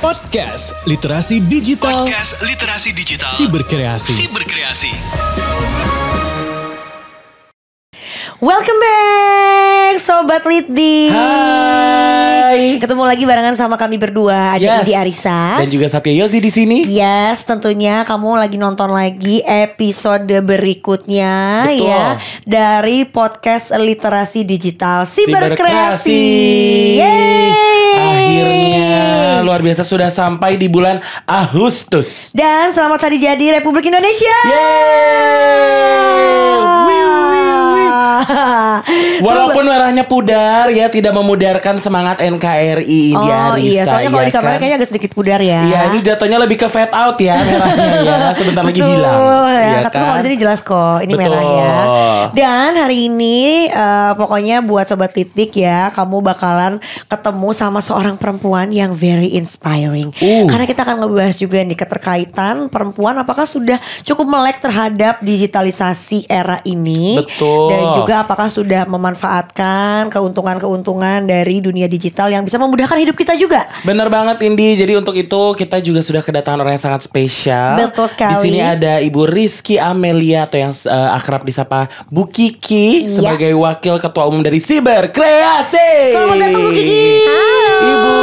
Podcast Literasi Digital. Podcast Literasi Digital. Siberkreasi. Siberkreasi. Welcome back Sobat Litdi Hai Ketemu lagi barengan sama kami berdua Ada yes. Idi Arisa Dan juga Satya Yozi di sini Yes tentunya kamu lagi nonton lagi episode berikutnya Betul. ya Dari podcast literasi digital Siberkreasi Yeay Akhirnya luar biasa sudah sampai di bulan Agustus. Dan selamat hari jadi Republik Indonesia. Yeay! Wow. Walaupun merahnya pudar ya tidak memudarkan semangat NKRI oh, Arisa, iya, soalnya ya kalau di kamera kan? kayaknya agak sedikit pudar ya. Iya, ini jatuhnya lebih ke fade out ya merahnya ya. Sebentar lagi Betul, hilang. Ya, ya kan? kalau di kan? sini jelas kok, ini Betul. merahnya. Dan hari ini uh, pokoknya buat sobat titik ya, kamu bakalan ketemu sama seorang perempuan yang very inspiring. Uh. Karena kita akan ngebahas juga nih keterkaitan perempuan apakah sudah cukup melek terhadap digitalisasi era ini. Betul. Dan juga apakah sudah memanfaatkan keuntungan-keuntungan dari dunia digital yang bisa memudahkan hidup kita juga. Bener banget Indi. Jadi untuk itu kita juga sudah kedatangan orang yang sangat spesial. Betul sekali. Di sini ada Ibu Rizky Amelia atau yang uh, akrab disapa Bu Kiki ya. sebagai wakil ketua umum dari Siber Kreasi. Selamat datang Bu Kiki. Halo. Ibu.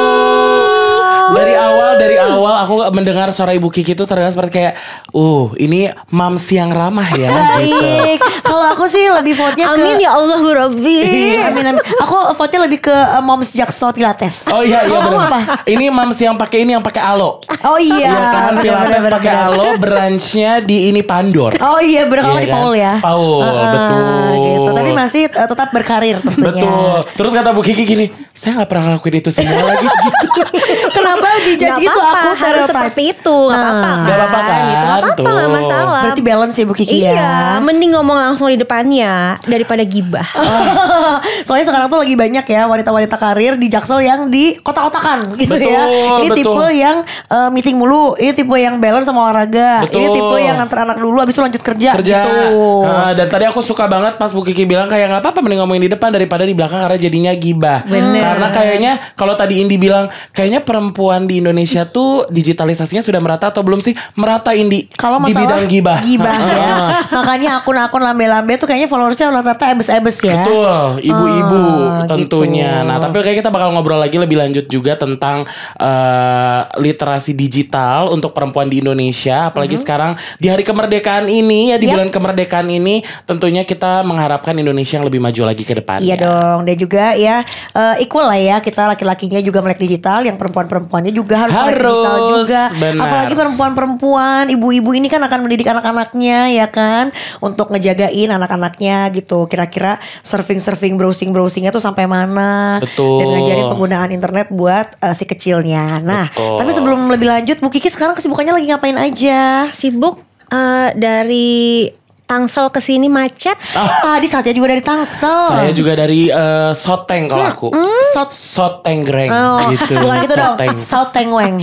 Dari awal dari awal aku mendengar suara Ibu Kiki itu terdengar seperti kayak uh ini moms yang ramah ya gitu. Kalau aku sih lebih vote-nya ke Amin ya Allah Rabbi. Iya, amin amin. Aku vote-nya lebih ke uh, moms jaksel pilates. Oh iya iya benar. apa? Ini moms yang pakai ini yang pakai alo. Oh iya. Iya kan pilates pakai alo branchnya di ini Pandor. Oh iya benar kalau iya di kan? Paul ya. Paul uh, betul. Gitu. Tapi masih eh, tetap berkarir tentunya. Betul. Terus kata Bu Kiki gini, saya nggak pernah ngelakuin itu semua lagi. Gitu. Kenapa dijajah itu aku? harus seperti itu Gak apa-apa nah, kan? apa-apa gitu nggak apa-apa nggak masalah berarti balance ya Bu Kiki iya, ya mending ngomong langsung di depannya daripada gibah oh. soalnya sekarang tuh lagi banyak ya wanita-wanita karir di Jaksel yang di kota kotakan gitu ya. betul, ya ini betul. tipe yang uh, meeting mulu ini tipe yang balance sama olahraga betul. ini tipe yang nganter anak dulu abis itu lanjut kerja, kerja. gitu nah, dan tadi aku suka banget pas Bu Kiki bilang kayak nggak apa-apa mending ngomongin di depan daripada di belakang karena jadinya gibah Bener. karena kayaknya kalau tadi Indi bilang kayaknya perempuan di Indonesia tuh digitalisasinya sudah merata atau belum sih merata Indi kalau di bidang gibah gibah ya ah. makanya akun-akun lambe-lambe tuh kayaknya followersnya rata-rata ebes-ebes ya betul ibu-ibu uh, tentunya gitu. nah tapi kayak kita bakal ngobrol lagi lebih lanjut juga tentang uh, literasi digital untuk perempuan di Indonesia apalagi uh-huh. sekarang di hari kemerdekaan ini ya di yep. bulan kemerdekaan ini tentunya kita mengharapkan Indonesia yang lebih maju lagi ke depan iya ya. dong dan juga ya uh, equal lah ya kita laki-lakinya juga melek digital yang perempuan-perempuannya juga harus, harus. melek digital juga. Benar. Apalagi perempuan-perempuan, ibu-ibu ini kan akan mendidik anak-anaknya ya kan untuk ngejagain anak-anaknya gitu. Kira-kira surfing-surfing, browsing-browsingnya tuh sampai mana Betul. dan ngajarin penggunaan internet buat uh, si kecilnya. Nah, Betul. tapi sebelum lebih lanjut Bu Kiki sekarang kesibukannya lagi ngapain aja? Sibuk uh, dari Tangsel ke sini macet. Ah. Tadi ah, saatnya juga dari Tangsel. Saya juga dari uh, eh, Soteng kalau hmm, aku. Hmm. Sot Greng oh. gitu. Bukan gitu Soteng. dong.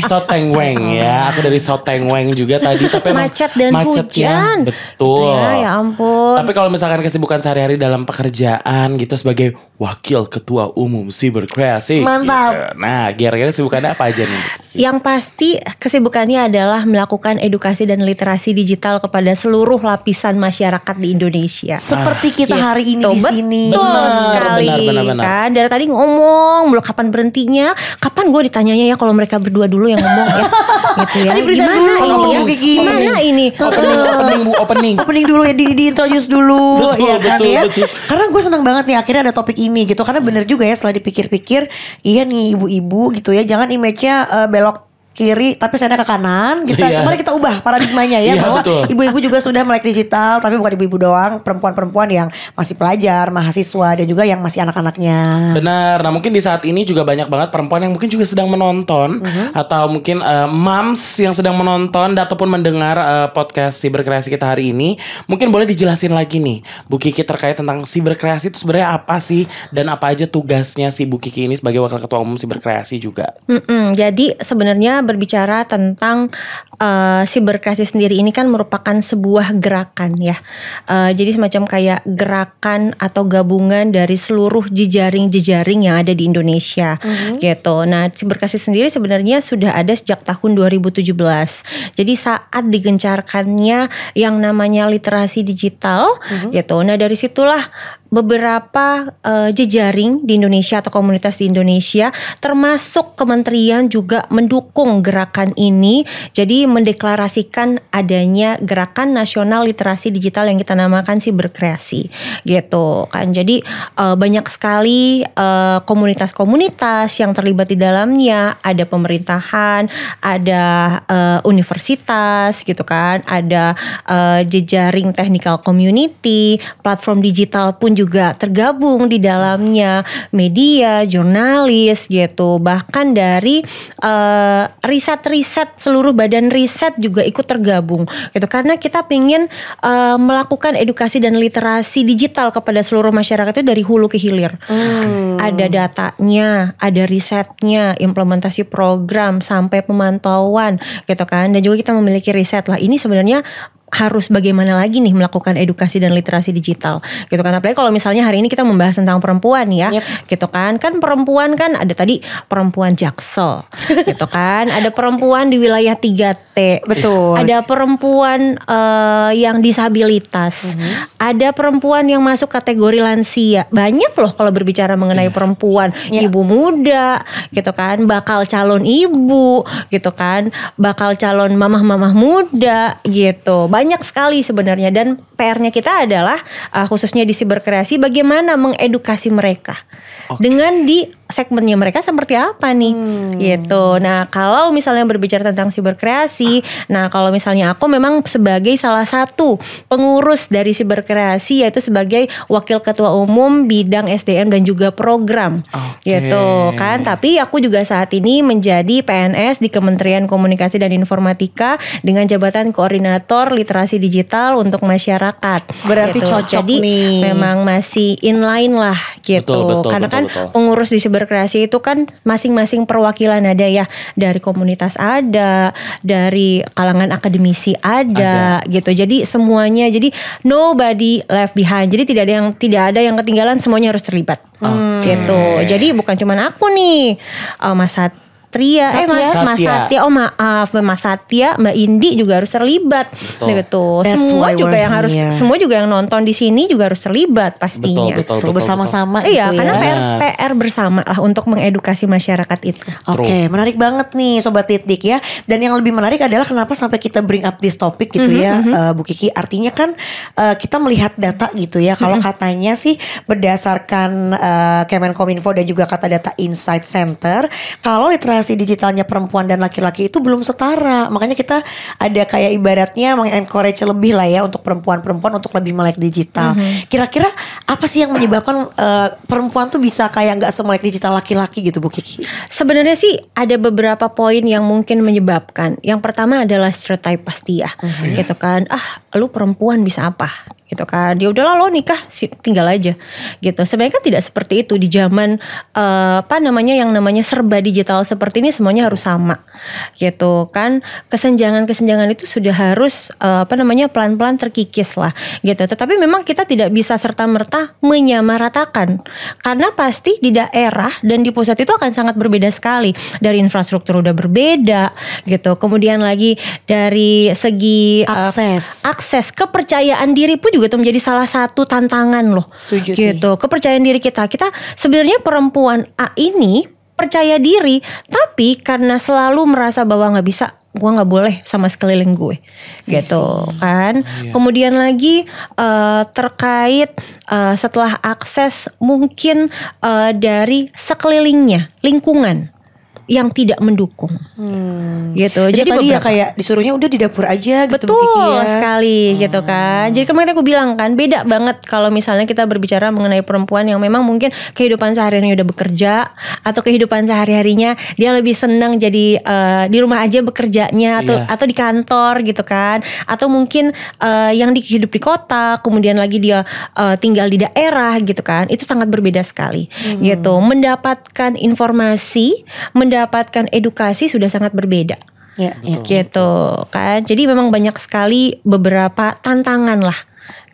soteng weng oh. ya. Aku dari soteng weng juga tadi tapi macet dan macet ya. hujan. Gitu Betul. Ya, ya ampun. Tapi kalau misalkan kesibukan sehari-hari dalam pekerjaan gitu sebagai wakil ketua umum Cyberkreasi. Mantap. Gitu. Nah, kira-kira kesibukannya apa aja nih? Yang pasti kesibukannya adalah melakukan edukasi dan literasi digital kepada seluruh lapisan masyarakat masyarakat di Indonesia. Seperti ah, kita gitu. hari ini di sini. Betul sekali kan. Dari tadi ngomong, belum kapan berhentinya? Kapan gue ditanyanya ya kalau mereka berdua dulu yang ngomong ya. gitu ya. Tadi gimana dulu, ini ya? Gimana ini? Opening, opening, opening. opening dulu ya di, di introduce dulu betul, ya kan ya. Betul. Karena gue senang banget nih akhirnya ada topik ini gitu. Karena bener juga ya setelah dipikir-pikir, iya nih ibu-ibu gitu ya, jangan image-nya uh, belok kiri tapi saya ke kanan kita gitu. iya. yeah. kemarin kita ubah paradigmanya ya yeah, bahwa ibu-ibu juga sudah melek digital tapi bukan ibu-ibu doang perempuan-perempuan yang masih pelajar mahasiswa dan juga yang masih anak-anaknya benar nah mungkin di saat ini juga banyak banget perempuan yang mungkin juga sedang menonton mm -hmm. atau mungkin uh, moms yang sedang menonton ataupun mendengar uh, podcast siberkreasi kita hari ini mungkin boleh dijelasin lagi nih Bu Kiki terkait tentang siberkreasi itu sebenarnya apa sih dan apa aja tugasnya si Bu Kiki ini sebagai wakil ketua umum siberkreasi juga mm -mm, jadi sebenarnya berbicara tentang uh, eh, berkreasi sendiri ini kan merupakan sebuah gerakan ya. Uh, jadi semacam kayak gerakan atau gabungan dari seluruh jejaring-jejaring yang ada di Indonesia mm-hmm. gitu. Nah, si berkreasi sendiri sebenarnya sudah ada sejak tahun 2017. Jadi saat digencarkannya yang namanya literasi digital mm-hmm. gitu. Nah, dari situlah beberapa uh, jejaring di Indonesia atau komunitas di Indonesia termasuk kementerian juga mendukung gerakan ini jadi mendeklarasikan adanya gerakan nasional literasi digital yang kita namakan sih berkreasi gitu kan jadi uh, banyak sekali komunitas eh, komunitas-komunitas yang terlibat di dalamnya ada pemerintahan ada uh, universitas gitu kan ada uh, jejaring technical community platform digital pun juga juga tergabung di dalamnya media, jurnalis gitu. Bahkan dari riset eh, riset-riset seluruh badan riset juga ikut tergabung gitu. Karena kita pengen uh, eh, melakukan edukasi dan literasi digital kepada seluruh masyarakat itu dari hulu ke hilir. Hmm. Ada datanya, ada risetnya, implementasi program sampai pemantauan gitu kan. Dan juga kita memiliki riset lah. Ini sebenarnya harus bagaimana lagi nih melakukan edukasi dan literasi digital gitu kan apalagi kalau misalnya hari ini kita membahas tentang perempuan ya yep. gitu kan kan perempuan kan ada tadi perempuan jaksel gitu kan ada perempuan di wilayah 3T betul ada perempuan uh, yang disabilitas mm -hmm. ada perempuan yang masuk kategori lansia banyak loh kalau berbicara mengenai yeah. perempuan yeah. ibu muda gitu kan bakal calon ibu gitu kan bakal calon mamah-mamah muda gitu banyak banyak sekali sebenarnya dan PR-nya kita adalah uh, khususnya di siberkreasi bagaimana mengedukasi mereka okay. dengan di segmennya mereka seperti apa nih hmm. gitu. Nah, kalau misalnya berbicara tentang siberkreasi, nah kalau misalnya aku memang sebagai salah satu pengurus dari siberkreasi yaitu sebagai wakil ketua umum bidang SDM dan juga program. Okay. Gitu kan. Tapi aku juga saat ini menjadi PNS di Kementerian Komunikasi dan Informatika dengan jabatan koordinator literasi digital untuk masyarakat. Berarti gitu. cocok Jadi, nih. Memang masih inline lah gitu. Betul, betul, Karena betul, kan betul. pengurus di siber berkreasi itu kan masing-masing perwakilan ada ya dari komunitas ada, dari kalangan akademisi ada, ada. gitu. Jadi semuanya jadi nobody left behind. Jadi tidak ada yang tidak ada yang ketinggalan, semuanya harus terlibat. Okay. Gitu. Jadi bukan cuman aku nih, uh, Mas Sat Satria, Satya. eh Mas Satya. Mas Satya, oh maaf Mas Satya, Mbak Indi juga harus terlibat betul. Nah, gitu. semua juga yang here. harus semua juga yang nonton di sini juga harus terlibat pastinya. Betul, betul, betul, bersama-sama gitu Iya, ya. karena PR, PR bersama lah untuk mengedukasi masyarakat itu. Oke, okay, menarik banget nih sobat titik ya. Dan yang lebih menarik adalah kenapa sampai kita bring up this topic gitu mm -hmm, ya, mm -hmm. Bu Kiki. Artinya kan eh, kita melihat data gitu ya. Kalau mm -hmm. katanya sih berdasarkan uh, Kemenkominfo dan juga kata data Insight Center, kalau literasi literasi digitalnya perempuan dan laki-laki itu belum setara. Makanya kita ada kayak ibaratnya mengencourage lebih lah ya untuk perempuan-perempuan untuk lebih melek digital. Mm-hmm. Kira-kira apa sih yang menyebabkan uh, perempuan tuh bisa kayak nggak semelek digital laki-laki gitu Bu Kiki? Sebenarnya sih ada beberapa poin yang mungkin menyebabkan. Yang pertama adalah stereotype pasti ya. Mm-hmm. Gitu kan. Ah, lu perempuan bisa apa? gitu kan udah ya udahlah lo nikah tinggal aja gitu sebenarnya kan tidak seperti itu di zaman uh, apa namanya yang namanya serba digital seperti ini semuanya harus sama gitu kan kesenjangan kesenjangan itu sudah harus uh, apa namanya pelan pelan terkikis lah gitu tetapi memang kita tidak bisa serta merta menyamaratakan karena pasti di daerah dan di pusat itu akan sangat berbeda sekali dari infrastruktur udah berbeda gitu kemudian lagi dari segi eh, akses akses kepercayaan diri pun juga tuh menjadi salah satu tantangan loh. Setuju gitu. sih. Gitu. Kepercayaan diri kita. Kita sebenarnya perempuan A ini percaya diri, tapi karena selalu merasa bahwa nggak bisa gue nggak boleh sama sekeliling gue gitu yes. kan Yeah. kemudian lagi uh, terkait uh, setelah akses mungkin uh, dari sekelilingnya lingkungan yang tidak mendukung. Hmm. Gitu. Itu Jadi tadi ya kayak disuruhnya udah di dapur aja gitu Betul ya. sekali hmm. gitu kan. Jadi kemarin aku bilang kan beda banget kalau misalnya kita berbicara mengenai perempuan yang memang mungkin kehidupan sehari-harinya udah bekerja atau kehidupan sehari-harinya dia lebih senang jadi uh, di rumah aja bekerjanya atau yeah. atau di kantor gitu kan. Atau mungkin uh, yang di, hidup di kota, kemudian lagi dia uh, tinggal di daerah gitu kan. Itu sangat berbeda sekali hmm. gitu. Mendapatkan informasi, mendapatkan mendapatkan edukasi sudah sangat berbeda. Ya, ya. gitu kan. Jadi memang banyak sekali beberapa tantangan lah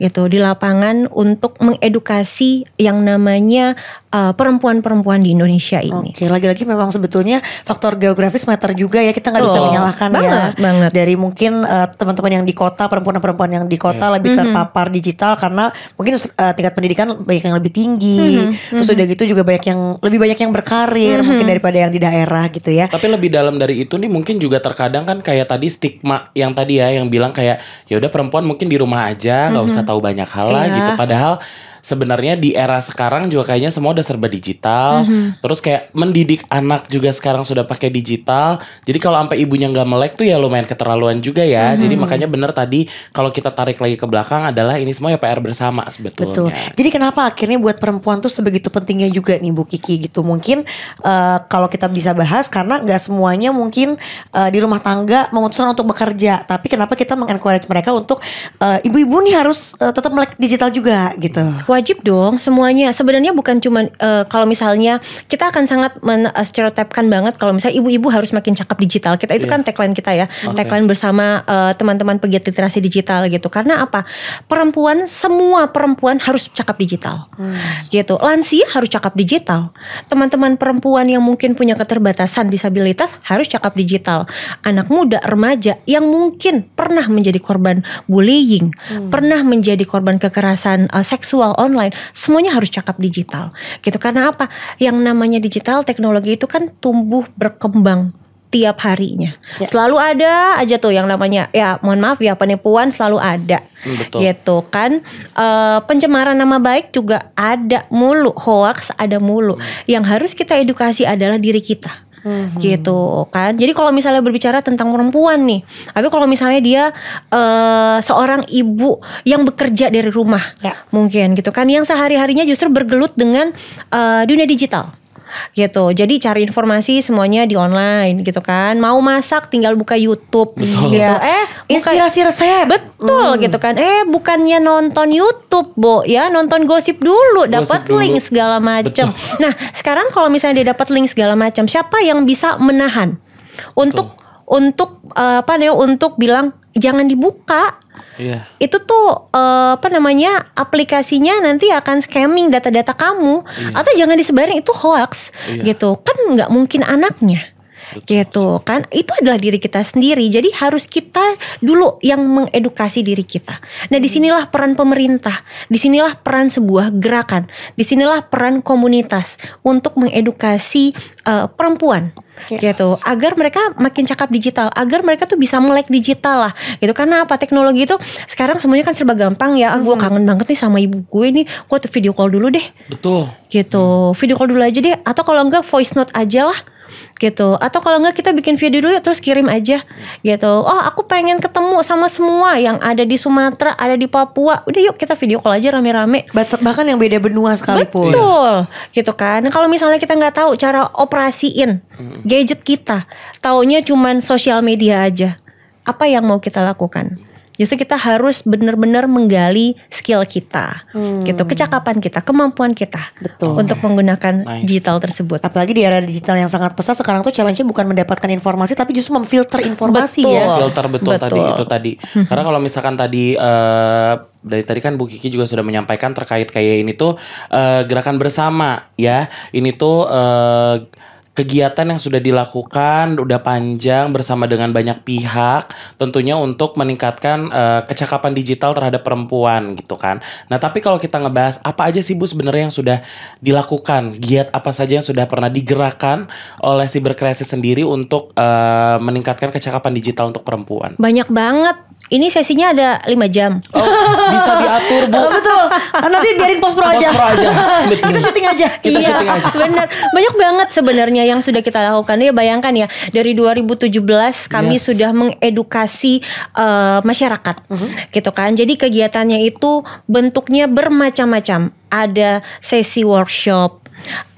gitu di lapangan untuk mengedukasi yang namanya eh, perempuan-perempuan uh, di Indonesia ini. Oke, lagi-lagi memang sebetulnya faktor geografis meter juga ya kita nggak bisa menyalahkan ya. banget, ya banget. dari mungkin teman eh, teman-teman yang di kota perempuan-perempuan yang di kota yeah. lebih mhm. terpapar mm-hmm. digital karena mungkin uh, tingkat pendidikan banyak yang lebih tinggi mm-hmm. terus mhm. udah gitu juga banyak yang lebih banyak yang berkarir mm-hmm. mungkin daripada yang di daerah gitu ya. Tapi lebih dalam dari itu nih mungkin juga terkadang kan kayak tadi stigma yang tadi ya yang bilang kayak ya udah perempuan mungkin di rumah aja nggak mm-hmm. usah tahu banyak hal lah gitu. iya. gitu padahal sebenarnya di era sekarang juga kayaknya semua udah serba digital. Mm-hmm. Terus kayak mendidik anak juga sekarang sudah pakai digital. Jadi kalau sampai ibunya nggak melek tuh ya lumayan keterlaluan juga ya. Mm-hmm. Jadi makanya bener tadi kalau kita tarik lagi ke belakang adalah ini semua ya PR bersama sebetulnya. Betul. Jadi kenapa akhirnya buat perempuan tuh sebegitu pentingnya juga nih Bu Kiki gitu. Mungkin uh, kalau kita bisa bahas karena nggak semuanya mungkin uh, di rumah tangga memutuskan untuk bekerja. Tapi kenapa kita mengencourage mereka untuk ibu eh, ibu-ibu nih harus uh, tetap melek digital juga gitu. Wajib dong semuanya. Sebenarnya bukan cuma uh, eh, kalau misalnya kita akan sangat men eh, stereotipkan banget kalau misalnya ibu-ibu harus makin cakep digital. Kita itu yeah. kan tagline kita ya. Okay. Tagline bersama teman eh, teman-teman pegiat literasi digital gitu. Karena apa? Perempuan semua perempuan harus cakep digital. Hmm. Gitu. Lansia harus cakep digital. Teman-teman perempuan yang mungkin punya keterbatasan disabilitas harus cakep digital. Anak muda, remaja yang mungkin pernah menjadi korban bullying, hmm. pernah menjadi korban kekerasan uh, seksual online, semuanya harus cakap digital. Gitu karena apa? Yang namanya digital teknologi itu kan tumbuh berkembang tiap harinya. Ya. Selalu ada aja tuh yang namanya ya mohon maaf ya penipuan selalu ada. Hmm, betul. Gitu kan e, pencemaran nama baik juga ada mulu, hoax ada mulu. Hmm. Yang harus kita edukasi adalah diri kita hmm. gitu kan. Jadi kalau misalnya berbicara tentang perempuan nih, tapi kalau misalnya dia uh, seorang ibu yang bekerja dari rumah, ya. mungkin gitu kan, yang sehari harinya justru bergelut dengan uh, dunia digital gitu. Jadi cari informasi semuanya di online gitu kan. Mau masak tinggal buka YouTube Betul. gitu. Iya. Eh, buka, inspirasi resep. Betul mm. gitu kan. Eh, bukannya nonton YouTube, Bo, ya nonton gosip dulu, dapat link segala macam. Nah, sekarang kalau misalnya dia dapat link segala macam, siapa yang bisa menahan untuk Betul untuk uh, apa namanya untuk bilang jangan dibuka. Iya. Itu tuh uh, apa namanya aplikasinya nanti akan scamming data-data kamu iya. atau jangan disebarin itu hoax iya. gitu kan nggak mungkin anaknya gitu kan itu adalah diri kita sendiri jadi harus kita dulu yang mengedukasi diri kita nah hmm. disinilah peran pemerintah disinilah peran sebuah gerakan disinilah peran komunitas untuk mengedukasi uh, perempuan yes. gitu agar mereka makin cakap digital agar mereka tuh bisa melek digital lah gitu karena apa teknologi itu sekarang semuanya kan serba gampang ya mm-hmm. Ah, gue kangen banget nih sama ibu gue nih gue tuh video call dulu deh betul gitu hmm. video call dulu aja deh atau kalau enggak voice note aja lah gitu atau kalau enggak kita bikin video dulu terus kirim aja gitu oh aku pengen ketemu sama semua yang ada di Sumatera ada di Papua udah yuk kita video call aja rame-rame bahkan yang beda benua sekalipun betul gitu kan kalau misalnya kita nggak tahu cara operasiin hmm. gadget kita taunya cuman sosial media aja apa yang mau kita lakukan justru kita harus benar-benar menggali skill kita hmm. gitu kecakapan kita kemampuan kita Betul. untuk menggunakan nice. digital tersebut apalagi di era digital yang sangat pesat sekarang tuh challenge-nya bukan mendapatkan informasi tapi justru memfilter informasi ya. betul. ya filter betul, betul tadi itu tadi hmm. karena kalau misalkan tadi uh, dari tadi kan Bu Kiki juga sudah menyampaikan terkait kayak ini tuh uh, gerakan bersama ya ini tuh uh, kegiatan yang sudah dilakukan udah panjang bersama dengan banyak pihak tentunya untuk meningkatkan uh, kecakapan digital terhadap perempuan gitu kan. Nah, tapi kalau kita ngebahas apa aja sih Bu sebenarnya yang sudah dilakukan, giat apa saja yang sudah pernah digerakkan oleh Cyberkreasi sendiri untuk uh, meningkatkan kecakapan digital untuk perempuan? Banyak banget ini sesinya ada 5 jam. Oh, bisa diatur, Bu. betul. Ah, nanti biarin post pro aja. Post pro aja. kita syuting aja. Kita iya, syuting aja. Benar. Banyak banget sebenarnya yang sudah kita lakukan. Ya bayangkan ya, dari 2017 kami yes. sudah mengedukasi uh, masyarakat. Uh mhm. -huh. Gitu kan. Jadi kegiatannya itu bentuknya bermacam-macam. Ada sesi workshop,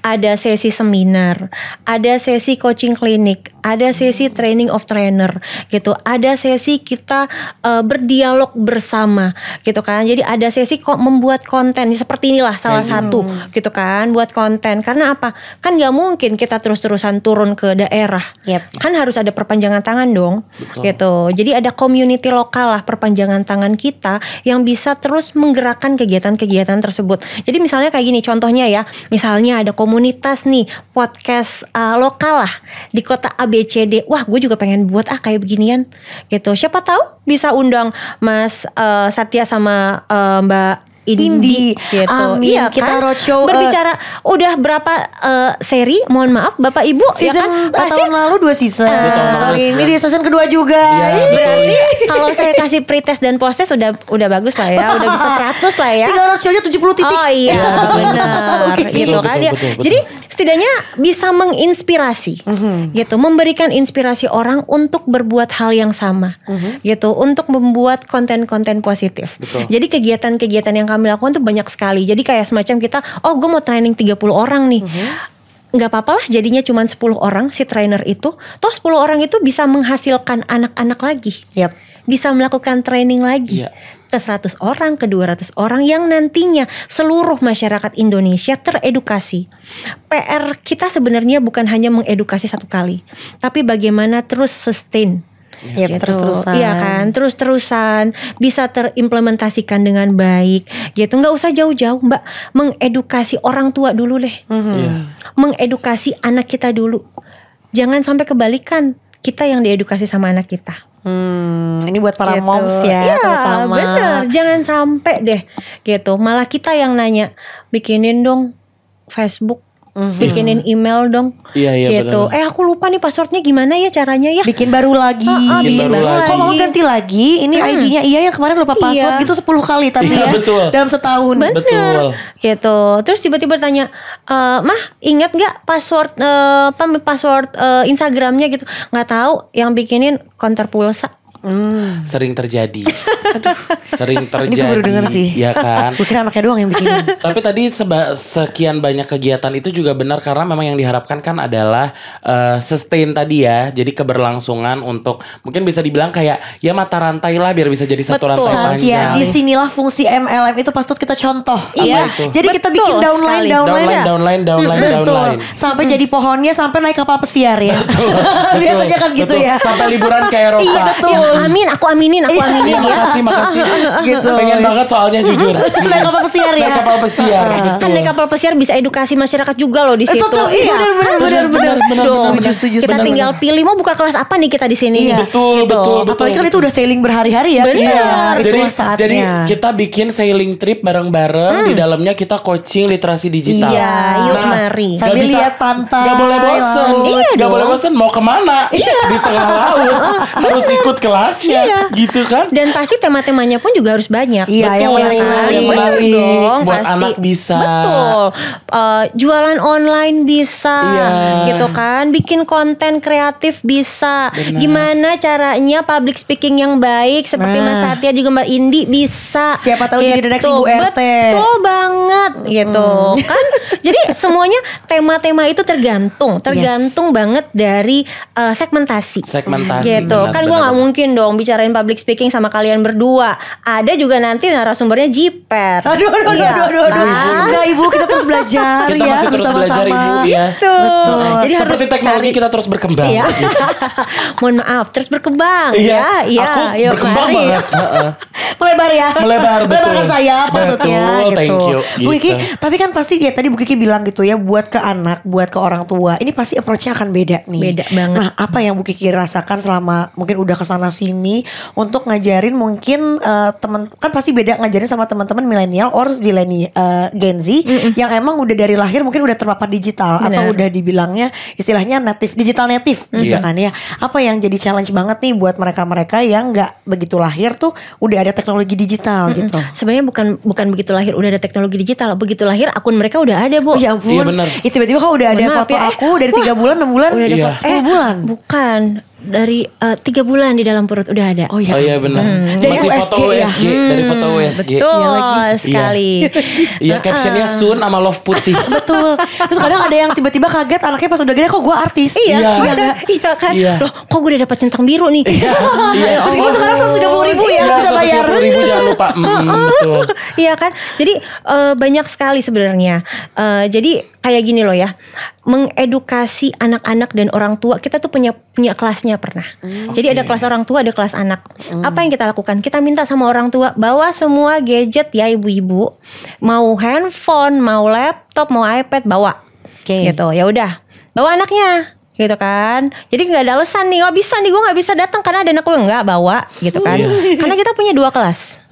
ada sesi seminar, ada sesi coaching klinik, ada sesi training of trainer gitu, ada sesi kita uh, berdialog bersama gitu kan. Jadi ada sesi kok membuat konten seperti inilah salah hmm. satu gitu. gitu kan, buat konten. Karena apa? Kan nggak mungkin kita terus-terusan turun ke daerah. Yep. Kan harus ada perpanjangan tangan dong. Betul. Gitu. Jadi ada community lokal lah perpanjangan tangan kita yang bisa terus menggerakkan kegiatan-kegiatan tersebut. Jadi misalnya kayak gini contohnya ya, misalnya ada komunitas komunitas nih podcast uh, lokal lah di kota ABCD. Wah, gue juga pengen buat ah kayak beginian gitu. Siapa tahu bisa undang Mas uh, Satya sama uh, Mbak indie, indie. gitu. Amin. Iya, kita kan? roadshow eh, berbicara uh, udah berapa uh, seri? Mohon maaf Bapak Ibu ya season, ya kan? Eh, tahun lalu dua season. Uh, tahun ini di season kedua juga. Ya, Berarti kalau saya kasih pretest dan posttest udah udah bagus lah ya, udah bisa 100 lah ya. Tinggal roadshow-nya 70 titik. Oh iya, iya. benar. okay. gitu betul, kan betul, ya. Betul, betul. Jadi setidaknya bisa menginspirasi. Mm -hmm. Gitu, memberikan inspirasi orang untuk berbuat hal yang sama. Mm -hmm. Gitu, untuk membuat konten-konten positif. Betul. Jadi kegiatan-kegiatan yang kami lakukan tuh banyak sekali. Jadi kayak semacam kita, oh gue mau training 30 orang nih. Mm -hmm nggak apa-apa lah jadinya cuma 10 orang si trainer itu toh 10 orang itu bisa menghasilkan anak-anak lagi yep. bisa melakukan training lagi Yep. Iya. ke 100 orang ke 200 orang yang nantinya seluruh masyarakat Indonesia teredukasi PR kita sebenarnya bukan hanya mengedukasi satu kali tapi bagaimana terus sustain Ya, gitu. terus-terusan. Iya kan, terus-terusan bisa terimplementasikan dengan baik gitu. Nggak usah jauh-jauh, Mbak. Mengedukasi orang tua dulu deh. Mm-hmm. Yeah. Mengedukasi anak kita dulu. Jangan sampai kebalikan, kita yang diedukasi sama anak kita. Hmm, ini buat para gitu. moms ya, ya terutama. bener. Jangan sampai deh gitu. Malah kita yang nanya, bikinin dong Facebook mm-hmm. bikinin iya. email dong. Iya iya gitu. Bener. Eh aku lupa nih passwordnya gimana ya caranya ya. Bikin baru lagi. Ah, ah, bikin, bikin baru lagi. Kok mau ganti lagi? Ini hmm. ID-nya iya yang kemarin lupa iya. password iya. gitu 10 kali tapi iya, ya betul. dalam setahun. Bener. Betul. Gitu. Terus tiba-tiba tanya, e, "Mah, ingat nggak password uh, password uh, Instagramnya gitu?" Nggak tahu yang bikinin konter pulsa. Mm. Sering terjadi. Aduh. Sering terjadi. Ini baru dengar sih. Ya kan. gue kira anaknya doang yang bikin. Tapi tadi seba sekian banyak kegiatan itu juga benar karena memang yang diharapkan kan adalah uh, sustain tadi ya. Jadi keberlangsungan untuk mungkin bisa dibilang kayak ya mata rantai lah biar bisa jadi satu Betul. rantai panjang. Ya, disinilah fungsi MLM itu pastut kita contoh. Iya. Jadi Betul kita bikin downline, downline, downline, downline, downline, downline, Betul. downline. Sampai hmm. jadi pohonnya sampai naik kapal pesiar ya. Betul. Biasanya kan gitu ya. betul. ya. Sampai liburan ke Eropa. Iya betul. Iya, Amin, aku aminin, aku iya, aminin ya. Makasih, makasih. gitu. Pengen banget soalnya jujur. Naik kapal pesiar ya. Naik kapal pesiar. Kan naik kapal pesiar bisa edukasi masyarakat juga loh di situ. Tuh, iya. Benar, benar, benar, benar. Kita tinggal pilih mau buka kelas apa nih kita di sini. Iya. Betul, gitu. betul, betul. Apalagi kan itu udah sailing berhari-hari ya. Benar. Iya, jadi, Jadi kita bikin sailing trip bareng-bareng. Di hmm. dalamnya kita coaching literasi digital. Iya, yuk nah, mari. Sambil lihat pantai. Gak boleh bosen. Iya Gak boleh bosen mau kemana. Iya. Di tengah laut. Harus ikut ke bahasnya iya. gitu kan dan pasti tema-temanya pun juga harus banyak iya, betul yang menarik, menarik. menarik dong buat pasti. anak bisa betul uh, jualan online bisa iya. gitu kan bikin konten kreatif bisa Benar. gimana caranya public speaking yang baik seperti nah. Mas Satya juga Mbak Indi bisa siapa tahu gitu. jadi the next RT betul banget gitu hmm. kan jadi semuanya tema-tema itu tergantung, tergantung yes. banget dari uh, segmentasi. Segmentasi. Gitu. Benar, kan gue nggak mungkin dong bicarain public speaking sama kalian berdua. Ada juga nanti narasumbernya jiper. Aduh, aduh, aduh, ya, aduh, aduh, aduh. Kan? Enggak ibu, kita terus belajar kita ya bersama-sama. Ya. Gitu. Betul. Jadi Seperti teknologi cari. kita terus berkembang. Iya. Gitu. Mohon maaf, terus berkembang. Iya, ya, iya. Aku ya, berkembang mari. Iya. banget. Melebar ya. Melebar, betul. Melebarkan sayap maksudnya. Betul, gitu. thank you. Gitu. Bu Iki, gitu. tapi kan pasti ya tadi Bu Kiki Vicky bilang gitu ya buat ke anak, buat ke orang tua, ini pasti approachnya akan beda nih. Beda banget. Nah, apa yang Bu Kiki rasakan selama mungkin udah ke sana sini untuk ngajarin mungkin uh, eh, teman kan pasti beda ngajarin sama teman-teman milenial or jileni uh, eh, Gen Z mm -mm. yang emang udah dari lahir mungkin udah terpapar digital Bener. atau udah dibilangnya istilahnya native digital native mm. gitu iya. kan ya. Apa yang jadi challenge banget nih buat mereka-mereka yang nggak begitu lahir tuh udah ada teknologi digital mm -mm. gitu. Sebenarnya bukan bukan begitu lahir udah ada teknologi digital, begitu lahir akun mereka udah ada bu. Oh, ya iya, ampun. Iya benar. Ya, tiba-tiba kok udah bener, ada foto ya, aku eh, dari tiga bulan, enam bulan, udah ada iya. foto 10 eh, bulan. Bukan, dari uh, tiga bulan di dalam perut udah ada. Oh iya, oh, iya benar. Hmm. Dari Masih USG, foto USG, ya? hmm. dari foto hmm. USG. Betul ya, lagi. sekali. Iya, ya, captionnya Sun sama Love Putih. Betul. Terus kadang ada yang tiba-tiba kaget anaknya pas udah gede kok gue artis. Iya, iya, iya, iya, iya kan. Iya. Loh, kok gue udah dapat centang biru nih. iya. iya. Meskipun oh, iya. sekarang seratus tiga puluh ribu ya iya, bisa bayar. ribu jangan lupa. Mm, betul. Iya kan. Jadi uh, banyak sekali sebenarnya. Uh, jadi kayak gini loh ya mengedukasi anak-anak dan orang tua kita tuh punya punya kelasnya pernah mm. jadi okay. ada kelas orang tua ada kelas anak mm. apa yang kita lakukan kita minta sama orang tua bawa semua gadget ya ibu-ibu mau handphone mau laptop mau ipad bawa okay. gitu ya udah bawa anaknya gitu kan jadi nggak ada alasan nih oh bisa nih gue nggak bisa datang karena ada anak gue nggak bawa gitu kan iya. karena kita punya dua kelas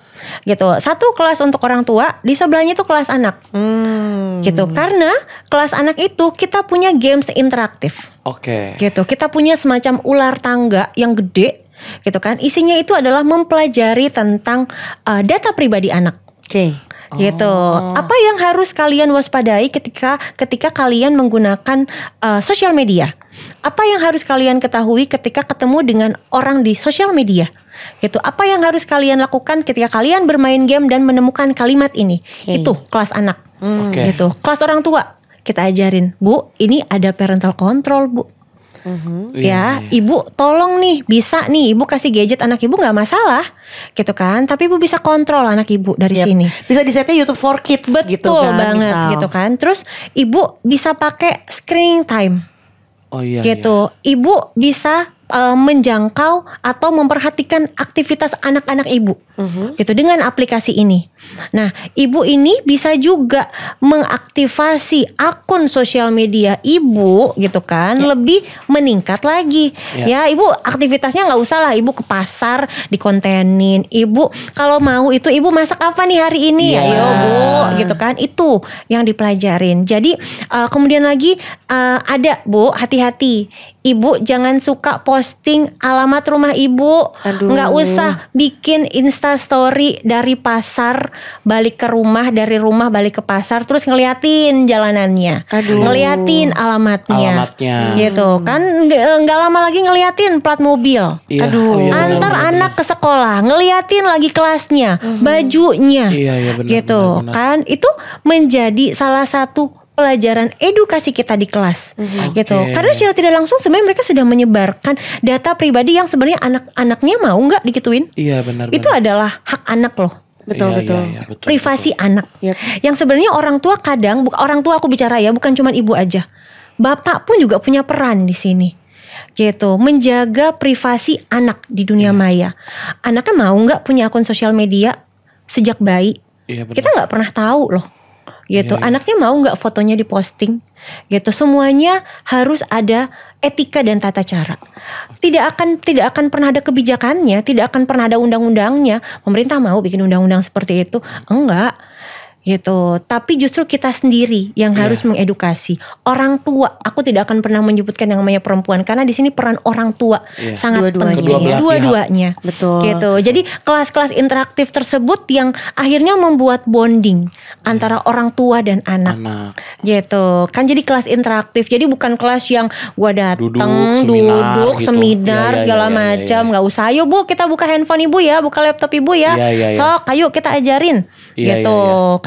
gitu satu kelas untuk orang tua di sebelahnya itu kelas anak hmm. gitu karena kelas anak itu kita punya games interaktif oke okay. gitu kita punya semacam ular tangga yang gede gitu kan isinya itu adalah mempelajari tentang uh, data pribadi anak oke okay gitu. Oh. Apa yang harus kalian waspadai ketika ketika kalian menggunakan uh, sosial media? Apa yang harus kalian ketahui ketika ketemu dengan orang di sosial media? gitu. Apa yang harus kalian lakukan ketika kalian bermain game dan menemukan kalimat ini? Okay. Itu kelas anak. Hmm. Okay. Gitu. Kelas orang tua kita ajarin, Bu, ini ada parental control, Bu. Uhum. Mm-hmm. Ya, iya, iya. ibu tolong nih bisa nih ibu kasih gadget anak ibu nggak masalah gitu kan. Tapi ibu bisa kontrol anak ibu dari yep. sini. Bisa disetnya YouTube for kids gitu Betul gitu kan. banget misal. gitu kan. Terus ibu bisa pakai screen time. Oh iya. Gitu. Iya. Ibu bisa uh, menjangkau atau memperhatikan aktivitas anak-anak ibu, uh mhm. -huh. gitu dengan aplikasi ini. Nah, ibu ini bisa juga mengaktifasi akun sosial media ibu gitu kan, ya. lebih meningkat lagi. Ya, ya ibu aktivitasnya nggak usah lah, ibu ke pasar dikontenin. Ibu kalau mau itu ibu masak apa nih hari ini? Ya, Ayo bu, gitu kan. Itu yang dipelajarin. Jadi uh, kemudian lagi uh, ada bu, hati-hati. Ibu jangan suka posting alamat rumah ibu. Nggak usah bikin instastory dari pasar balik ke rumah dari rumah balik ke pasar terus ngeliatin jalanannya Aduh. ngeliatin alamatnya, alamatnya. gitu hmm. kan nggak lama lagi ngeliatin plat mobil iya. Aduh. Oh, iya, antar bener, anak bener. ke sekolah ngeliatin lagi kelasnya hmm. bajunya iya, iya, bener, gitu bener, bener. kan itu menjadi salah satu pelajaran edukasi kita di kelas mm gitu karena secara tidak langsung sebenarnya mereka sudah menyebarkan data pribadi yang sebenarnya anak-anaknya mau nggak dikituin iya benar itu benar. adalah hak anak loh Betul, ya, betul. Ya, ya, betul. Privasi betul. anak. Yep. Iya. Yang sebenarnya orang tua kadang orang tua aku bicara ya, bukan cuma ibu aja. Bapak pun juga punya peran di sini. Gitu, menjaga privasi anak di dunia yeah. maya. Anaknya mau nggak punya akun sosial media sejak bayi? yeah, iya, Kita nggak pernah tahu loh gitu. Yeah. Iya. Anaknya mau nggak fotonya diposting gitu. Semuanya harus ada etika dan tata cara. Tidak akan tidak akan pernah ada kebijakannya, tidak akan pernah ada undang-undangnya. Pemerintah mau bikin undang-undang seperti itu? Enggak gitu. Tapi justru kita sendiri yang yeah. harus mengedukasi orang tua. Aku tidak akan pernah menyebutkan yang namanya perempuan karena di sini peran orang tua yeah. sangat dua penting. Dua-duanya, betul. Gitu. Jadi kelas-kelas interaktif tersebut yang akhirnya membuat bonding iya. antara orang tua dan anak. anak. Gitu. Kan jadi kelas interaktif. Jadi bukan kelas yang gua datang duduk, seminar, duduk, gitu. seminar ya, ya, segala ya, macam. Iya, Gak usah. Ayo bu, kita buka handphone ibu ya, buka laptop ibu ya. Sok, ayo kita ajarin. gitu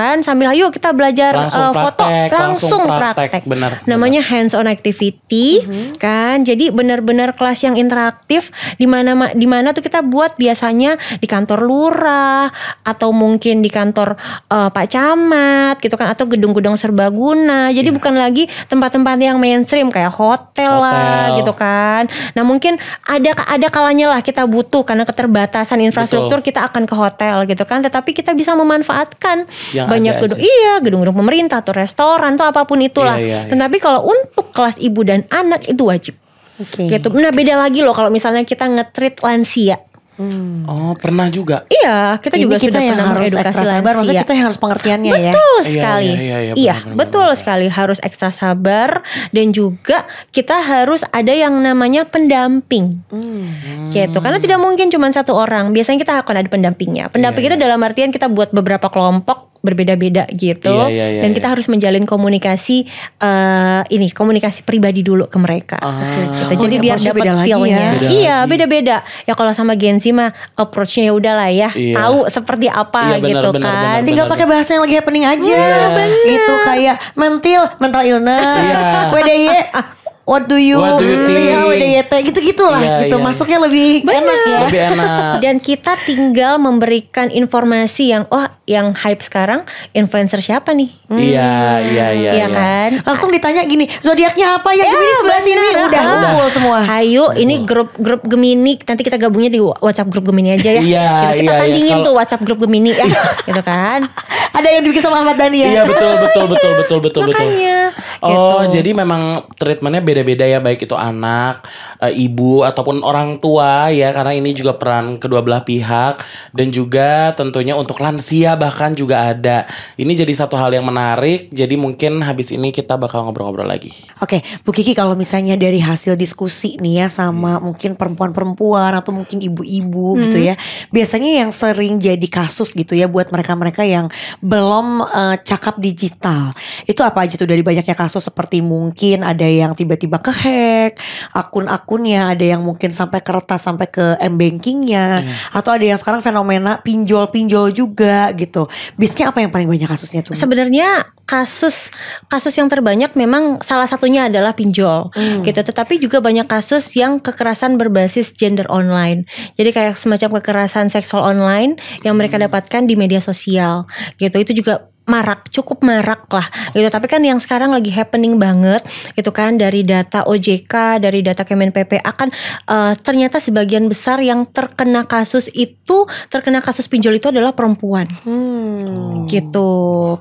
kan sambil ayo kita belajar eh, langsung uh, foto langsung, langsung praktek. praktek. Benar. Namanya bener. hands on activity mm-hmm. kan. Jadi benar-benar kelas yang interaktif di mana di mana tuh kita buat biasanya di kantor lurah atau mungkin di kantor uh, Pak Camat gitu kan atau gedung-gedung serbaguna. Jadi yeah. bukan lagi tempat-tempat yang mainstream kayak hotel, hotel lah gitu kan. Nah, mungkin ada ada kalanya lah kita butuh karena keterbatasan infrastruktur Betul. kita akan ke hotel gitu kan. Tetapi kita bisa memanfaatkan yang banyak gedung sih. iya gedung-gedung pemerintah atau restoran atau apapun itulah. Iya, iya, iya. Tetapi kalau untuk kelas ibu dan anak itu wajib. Okay. Gitu. Nah beda lagi loh kalau misalnya kita ngetrit lansia. Hmm. Oh pernah juga? Iya kita Ini juga kita sudah yang pernah harus edukasi lansia. sabar. Maksudnya kita yang harus pengertiannya betul ya. Betul iya, iya, sekali. Iya, iya, iya, iya, iya benar, betul benar. sekali harus ekstra sabar dan juga kita harus ada yang namanya pendamping. Hmm. Gitu karena tidak mungkin cuma satu orang. Biasanya kita akan ada pendampingnya. Pendamping kita itu iya. dalam artian kita buat beberapa kelompok berbeda-beda gitu. Iya, iya, iya Dan iya. kita harus menjalin komunikasi uh, ini komunikasi pribadi dulu ke mereka. Ah. Gitu. Jadi oh, biar dapat feelnya. Ya. Iya beda-beda. Ya kalau sama Gen Z mah approachnya ya lah ya iya. tahu seperti apa iya, bener, gitu bener, kan. Bener, bener, Tinggal pakai bahasa yang lagi happening aja. yeah. Iya, kayak mental mental illness, yeah. WDY what do you what do you think gitu-gitu lah yeah, gitu yeah. masuknya lebih Bener. enak ya lebih enak dan kita tinggal memberikan informasi yang oh yang hype sekarang influencer siapa nih hmm. iya, iya iya iya iya kan langsung ditanya gini zodiaknya apa ya yeah, Gemini iya, sebelah sini udah ah. semua ayo ini grup grup Gemini nanti kita gabungnya di WhatsApp grup Gemini aja ya iya kita iya, tandingin tuh WhatsApp grup Gemini ya gitu kan ada yang dibikin sama Ahmad Dhani ya iya betul betul betul betul betul betul makanya oh gitu. jadi memang treatmentnya beda beda-beda ya baik itu anak, e, ibu ataupun orang tua ya karena ini juga peran kedua belah pihak dan juga tentunya untuk lansia bahkan juga ada. Ini jadi satu hal yang menarik. Jadi mungkin habis ini kita bakal ngobrol-ngobrol lagi. Oke, okay, Bu Kiki kalau misalnya dari hasil diskusi nih ya sama hmm. mungkin perempuan-perempuan atau mungkin ibu-ibu hmm. gitu ya. Biasanya yang sering jadi kasus gitu ya buat mereka-mereka yang belum e, cakap digital. Itu apa aja tuh dari banyaknya kasus seperti mungkin ada yang tiba-tiba tiba-tiba hack akun-akunnya ada yang mungkin sampai kertas sampai ke m bankingnya, hmm. atau ada yang sekarang fenomena pinjol-pinjol juga gitu. Bisnya apa yang paling banyak kasusnya tuh? Sebenarnya kasus kasus yang terbanyak memang salah satunya adalah pinjol hmm. gitu, tetapi juga banyak kasus yang kekerasan berbasis gender online. Jadi kayak semacam kekerasan seksual online yang mereka hmm. dapatkan di media sosial gitu. Itu juga marak cukup marak lah gitu tapi kan yang sekarang lagi happening banget itu kan dari data OJK dari data Kemen PPA kan uh, ternyata sebagian besar yang terkena kasus itu terkena kasus pinjol itu adalah perempuan hmm. gitu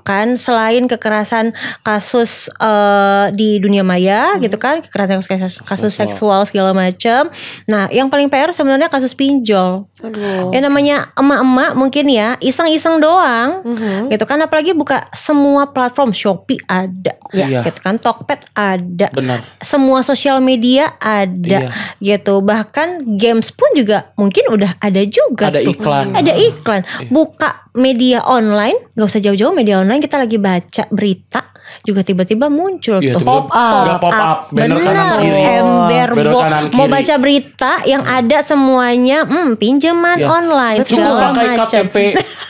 kan selain kekerasan kasus uh, di dunia maya hmm. gitu kan kekerasan kasus, kasus seksual segala macam nah yang paling PR sebenarnya kasus pinjol Aduh. ya namanya emak-emak mungkin ya iseng-iseng doang hmm. gitu kan apalagi dia buka semua platform Shopee ada, iya. ya. gitu kan, Tokped ada, Benar. semua sosial media ada, iya. gitu. Bahkan games pun juga mungkin udah ada juga. Ada tuh. iklan, ada iklan. Iya. Buka media online, nggak usah jauh-jauh media online kita lagi baca berita juga tiba-tiba muncul ya, tuh pop up, up. up, benar kanan kiri, ember mau baca berita yang hmm. ada semuanya hmm, pinjaman ya. online cuma pakai macam. KTP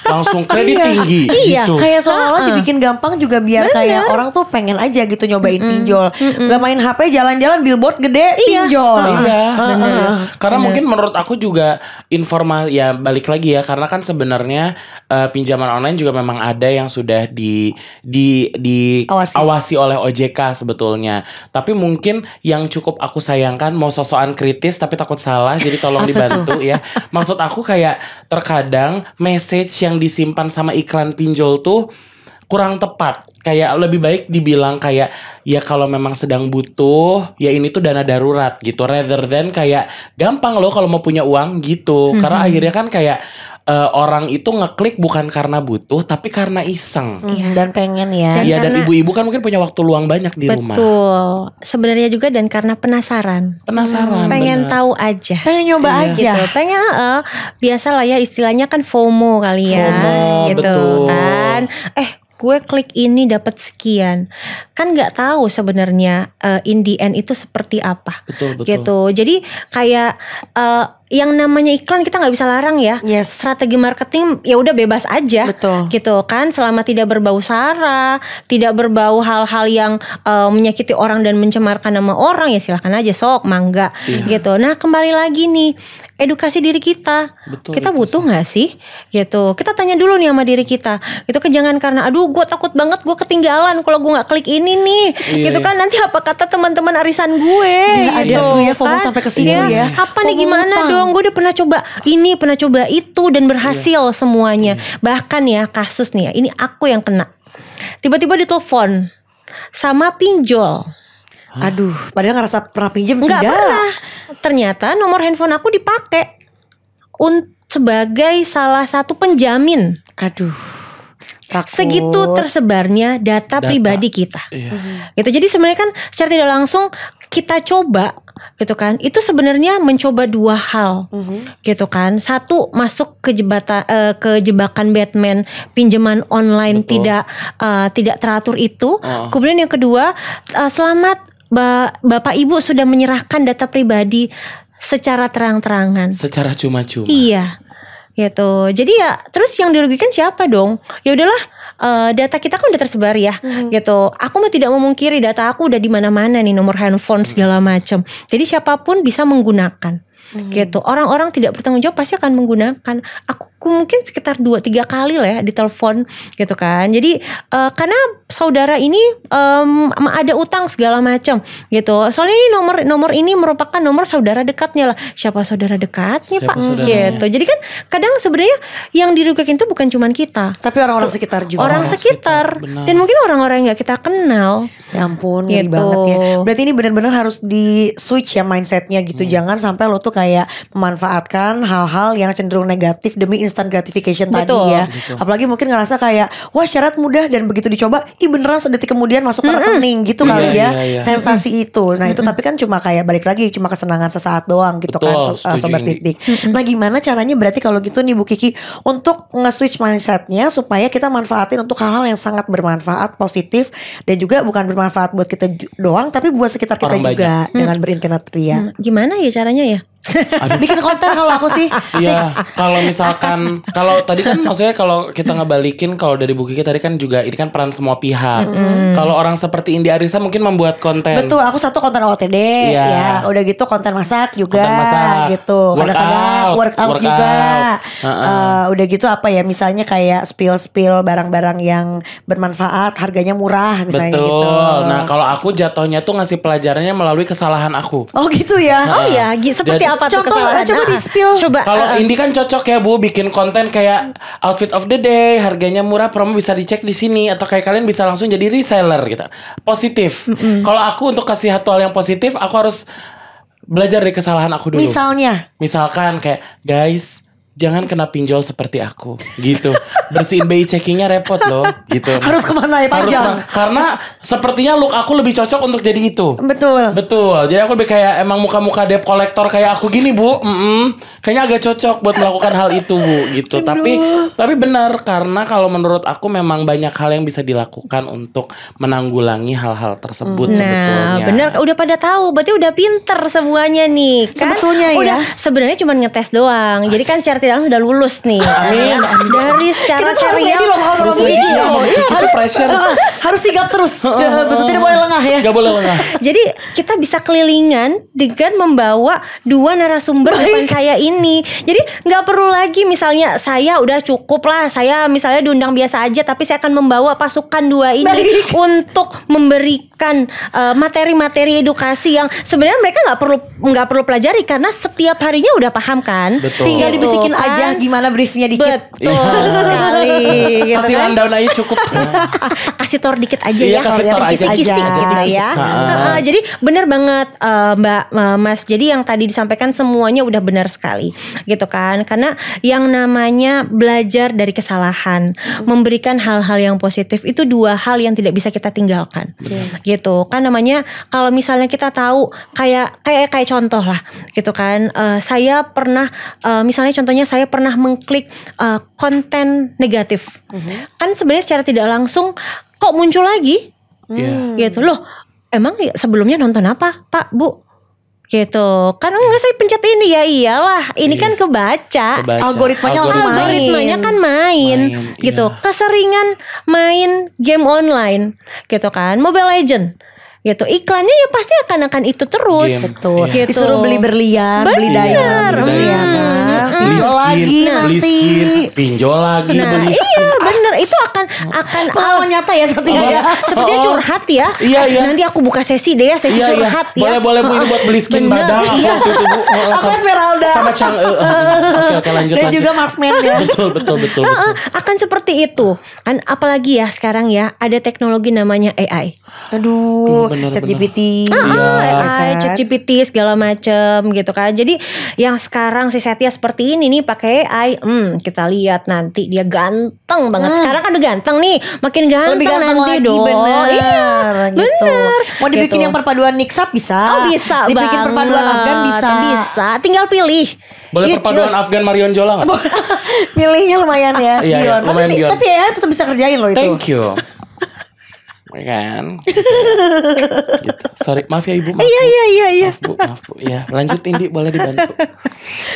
langsung kredit iya. tinggi iya gitu. kayak soalnya olah dibikin gampang juga biar Bener. kayak orang tuh pengen aja gitu nyobain mm hmm pinjol mm hmm gak main HP jalan-jalan billboard gede iya. pinjol nah, iya uh Bener. karena Bener. mungkin menurut aku juga informal ya balik lagi ya karena kan sebenarnya uh, pinjaman online juga memang ada yang sudah di di di Awasi. Awasi oleh OJK sebetulnya. Tapi mungkin yang cukup aku sayangkan mau sosokan kritis tapi takut salah jadi tolong dibantu ya. Maksud aku kayak terkadang message yang disimpan sama iklan pinjol tuh kurang tepat. Kayak lebih baik dibilang kayak ya kalau memang sedang butuh ya ini tuh dana darurat gitu rather than kayak gampang loh kalau mau punya uang gitu. Karena mm-hmm. akhirnya kan kayak uh, orang itu ngeklik bukan karena butuh tapi karena iseng ya. dan pengen ya. Iya dan ibu-ibu kan mungkin punya waktu luang banyak di betul. rumah. Betul. Sebenarnya juga dan karena penasaran. Penasaran. Hmm, pengen bener. tahu aja. Pengen nyoba iya. aja. Gitu. Pengen uh, biasa lah ya istilahnya kan FOMO kali ya. FOMO gitu betul. kan. Eh gue klik ini dapat sekian kan nggak tahu sebenarnya uh, in the end itu seperti apa betul, betul. gitu jadi kayak uh, yang namanya iklan kita nggak bisa larang ya yes. strategi marketing ya udah bebas aja betul. gitu kan selama tidak berbau sara tidak berbau hal-hal yang uh, menyakiti orang dan mencemarkan nama orang ya silahkan aja sok mangga yeah. gitu nah kembali lagi nih edukasi diri kita. Betul, kita betul, butuh nggak sih? Gitu. Kita tanya dulu nih sama diri kita. Itu kan jangan karena aduh gue takut banget gue ketinggalan kalau gue nggak klik ini nih. Iya, gitu iya. kan nanti apa kata teman-teman arisan gue? Iya, ada gitu tuh ya, ya FOMO kan? sampai ke sini ya. ya. Apa nih gimana utang. dong? Gue udah pernah coba ini, pernah coba itu dan berhasil iya. semuanya. Iya. Bahkan ya kasus nih ya, ini aku yang kena. Tiba-tiba ditelepon sama pinjol Hah? Aduh, padahal ngerasa pernah pinjem Nggak tidak. pernah. Ternyata nomor handphone aku dipakai untuk sebagai salah satu penjamin. Aduh. Takut. Segitu tersebarnya data, data. pribadi kita. Iya. Hmm. Gitu. Jadi sebenarnya kan secara tidak langsung kita coba gitu kan. Itu sebenarnya mencoba dua hal. Mhm. Gitu kan. Satu masuk ke jebata uh, ke jebakan Batman pinjaman online Betul. tidak uh, tidak teratur itu. Kemudian yang kedua uh, selamat ba Bapak Ibu sudah menyerahkan data pribadi secara terang-terangan. Secara cuma-cuma. Iya. Gitu. Jadi ya terus yang dirugikan siapa dong? Ya udahlah uh, data kita kan udah tersebar ya hmm. gitu. Aku mah tidak memungkiri data aku udah di mana-mana nih nomor handphone segala macam. Jadi siapapun bisa menggunakan hmm. gitu orang-orang tidak bertanggung jawab pasti akan menggunakan aku mungkin sekitar dua tiga kali lah ya ditelepon gitu kan jadi uh, karena saudara ini um, ada utang segala macam gitu soalnya ini nomor nomor ini merupakan nomor saudara dekatnya lah siapa saudara dekatnya siapa pak hmm, saudaranya. gitu jadi kan kadang sebenarnya yang dirugikan itu bukan cuman kita tapi orang-orang sekitar juga orang, sekitar, sekitar dan mungkin orang-orang yang gak kita kenal ya ampun gitu. banget ya berarti ini benar-benar harus di switch ya mindsetnya gitu hmm. jangan sampai lo tuh kayak memanfaatkan hal-hal yang cenderung negatif demi instant gratification Betul. tadi ya. Betul. Apalagi mungkin ngerasa kayak wah syarat mudah dan begitu dicoba, ih beneran sedetik kemudian masuk ke mm rekening gitu kali iya, ya. Iya, iya. Sensasi itu. Nah, itu tapi kan cuma kayak balik lagi cuma kesenangan sesaat doang gitu kan, Betul, kan so, uh, sobat titik. Nah, gimana caranya berarti kalau gitu nih Bu Kiki untuk nge-switch mindsetnya supaya kita manfaatin untuk hal-hal yang sangat bermanfaat, positif dan juga bukan bermanfaat buat kita doang tapi buat sekitar kita Orang juga banyak. dengan hmm. ria. Hmm. Gimana ya caranya ya? Aduh. bikin konten kalau aku sih ya kalau misalkan kalau tadi kan maksudnya kalau kita ngebalikin kalau dari Bu Kiki tadi kan juga ini kan peran semua pihak mm. kalau orang seperti Indi Arisa mungkin membuat konten betul aku satu konten OTD ya, ya udah gitu konten masak juga konten masak. gitu kadang-kadang workout, workout juga out. Uh, -uh. uh, udah gitu apa ya misalnya kayak spill spill barang-barang yang bermanfaat harganya murah misalnya gitu. betul. gitu nah kalau aku jatuhnya tuh ngasih pelajarannya melalui kesalahan aku oh gitu ya Nah, oh iya, seperti Jadi, apa Contoh, tuh kesalahan? Coba ah, ah. di spill. Coba. Kalau uh, Indi kan cocok ya Bu bikin konten kayak outfit of the day, harganya murah, promo bisa dicek di sini atau kayak kalian bisa langsung jadi reseller gitu. Positif. Mm -hmm. Kalau aku untuk kasih satu hal yang positif, aku harus belajar dari kesalahan aku dulu. Misalnya. Misalkan kayak guys, jangan kena pinjol seperti aku gitu bersihin BI checkingnya repot loh gitu harus kemana ya panjang harus, karena sepertinya look aku lebih cocok untuk jadi itu betul betul jadi aku lebih kayak emang muka-muka debt collector kayak aku gini bu mm -mm. kayaknya agak cocok buat melakukan hal itu bu gitu Aduh. tapi tapi benar karena kalau menurut aku memang banyak hal yang bisa dilakukan untuk menanggulangi hal-hal tersebut nah, sebetulnya benar udah pada tahu berarti udah pinter semuanya nih kan sebetulnya ya sebenarnya cuma ngetes doang jadi kan share tidak sudah lulus nih. Iya. Amin. Dari secara kita serial loh harus ready gitu. loh iya, harus iya. pressure harus sigap terus. Betul tidak boleh lengah ya. Gak boleh lengah. Jadi kita bisa kelilingan dengan membawa dua narasumber depan saya ini. Jadi nggak perlu lagi misalnya saya udah cukup lah saya misalnya diundang biasa aja tapi saya akan membawa pasukan dua ini untuk memberikan eh, materi-materi edukasi yang sebenarnya mereka nggak perlu nggak perlu pelajari karena setiap harinya udah paham kan. Tinggal dibisikin aja kan? gimana briefnya dikit. Betul. Iya sekali gitu kasih kan? rundown aja cukup kasih tor dikit aja iya, ya kasih tor aja, aja, aja gitu ya uh, jadi benar banget uh, mbak uh, mas jadi yang tadi disampaikan semuanya udah benar sekali gitu kan karena yang namanya belajar dari kesalahan hmm. memberikan hal-hal yang positif itu dua hal yang tidak bisa kita tinggalkan yeah. gitu kan namanya kalau misalnya kita tahu kayak kayak kayak contoh lah gitu kan uh, saya pernah uh, misalnya contohnya saya pernah mengklik uh, konten negatif negatif. Mm-hmm. Kan sebenarnya secara tidak langsung kok muncul lagi. Mm. Gitu loh. Emang ya sebelumnya nonton apa, Pak, Bu? gitu kan enggak saya pencet ini ya iyalah ini yeah. kan kebaca, kebaca. algoritmanya langsung main algoritmanya kan main, main gitu iya. keseringan main game online gitu kan Mobile Legend gitu iklannya ya pasti akan akan itu terus game, betul iya. gitu. disuruh beli berlian Bener. beli diamond, beli diamond. Hmm pinjol lagi nanti pinjol lagi nah, beli iya bener itu akan akan pengalaman nyata ya satu ya. iya. oh, ya oh. sepertinya curhat ya iya, ah, iya. nanti aku buka sesi deh ya sesi iya, iya. curhat iya. ya boleh boleh bu ini buat beli skin bener, badan iya. aku, itu bu aku Esmeralda sama Chang uh, oke oke lanjut dan lanjut. juga marksman ya betul betul betul, ah, ah, betul. akan seperti itu kan apalagi ya sekarang ya ada teknologi namanya AI aduh iya, ChatGPT iya, AI kan? ChatGPT segala macem gitu kan jadi yang sekarang si Setia seperti ini nih pakai AI. Hmm, kita lihat nanti dia ganteng banget. Hmm. Sekarang kan udah ganteng nih, makin oh, ganteng, Lebih ganteng nanti lagi, dong. Bener, iya, gitu. Mau dibikin gitu. yang perpaduan niksap bisa. Oh bisa Dibikin banget. perpaduan Afgan bisa. Bisa, tinggal pilih. Boleh you perpaduan choose. Afgan Marion Jola nggak? Milihnya lumayan ya, iya, Iya, lumayan tapi, ya. tapi ya tetap bisa kerjain loh itu. Thank you ya kan? gitu. Sorry, maaf ya ibu. Maaf, iya iya iya iya. Maaf bu, maaf bu. Ya lanjut Indi boleh dibantu.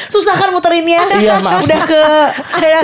Susah kan muterinnya? iya maaf. Udah ke,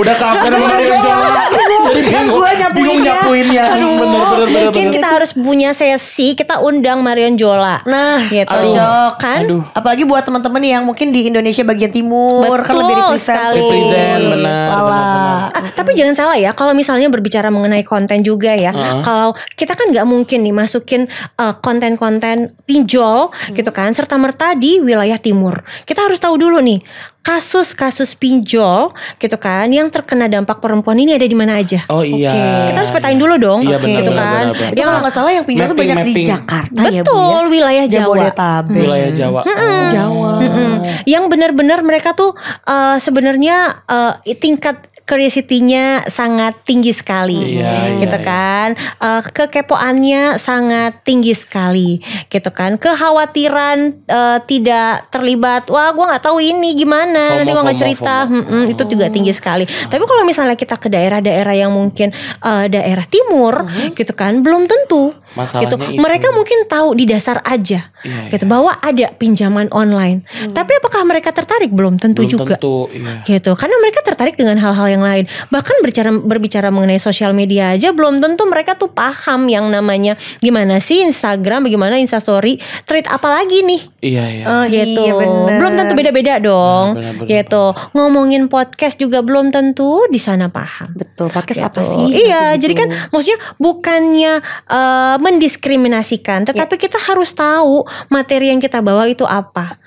udah ke apa namanya? Jadi bingung, gue nyapuin nyapuinnya. Aduh, bener, bener, bener, mungkin bener. kita harus punya sesi kita undang Marion Jola. Nah, gitu. cocok kan? Aduh. Apalagi buat teman-teman yang mungkin di Indonesia bagian timur kan lebih represent. Sekali. Represent, benar. Ah, tapi jangan salah ya, kalau misalnya berbicara mengenai konten juga ya, uh -huh. kalau kita kan kan nggak mungkin nih masukin konten eh, konten-konten pinjol hmm. gitu kan serta merta di wilayah timur. Kita harus tahu dulu nih kasus-kasus pinjol gitu kan yang terkena dampak perempuan ini ada di mana aja. Oh iya. Okay. Kita harus petain dulu dong iya, okay. gitu kan. yang kalau nggak salah yang pinjol itu banyak mapping. di Jakarta ya, Betul, ya Betul, wilayah Jawa. Jabodetabek. Wilayah Jawa. Hmm. Hmm. Jawa. Hmm. Yang benar-benar mereka tuh uh, sebenarnya uh, tingkat curiosity-nya sangat tinggi sekali, yeah, iya, gitu yeah, kan? Yeah. Uh, kekepoannya sangat tinggi sekali, gitu kan? Kekhawatiran uh, tidak terlibat. Wah, gue nggak tahu ini gimana. Fomo, nanti gue nggak cerita. Fomo. Hmm, Itu oh. juga tinggi sekali. Oh. Tapi kalau misalnya kita ke daerah-daerah yang mungkin uh, daerah timur, uh mm-hmm. -huh. gitu kan? Belum tentu Masalahnya gitu. Itu. Mereka mungkin tahu di dasar aja yeah, gitu yeah. bahwa ada pinjaman online. Hmm. Tapi apakah mereka tertarik belum tentu belum juga. Tentu, yeah. Gitu. Karena mereka tertarik dengan hal-hal yang lain. Bahkan berbicara berbicara mengenai sosial media aja belum tentu mereka tuh paham yang namanya gimana sih Instagram, bagaimana Instastory, treat apa lagi nih. Iya, iya. Oh, iya, gitu. Iya, Belum tentu beda-beda dong. Bener, bener, gitu. Bener. Ngomongin podcast juga belum tentu di sana paham. Betul. Podcast gitu. apa sih? Iya, gitu. jadi kan maksudnya bukannya uh, mendiskriminasikan, tetapi yeah. kita harus tahu materi yang kita bawa itu apa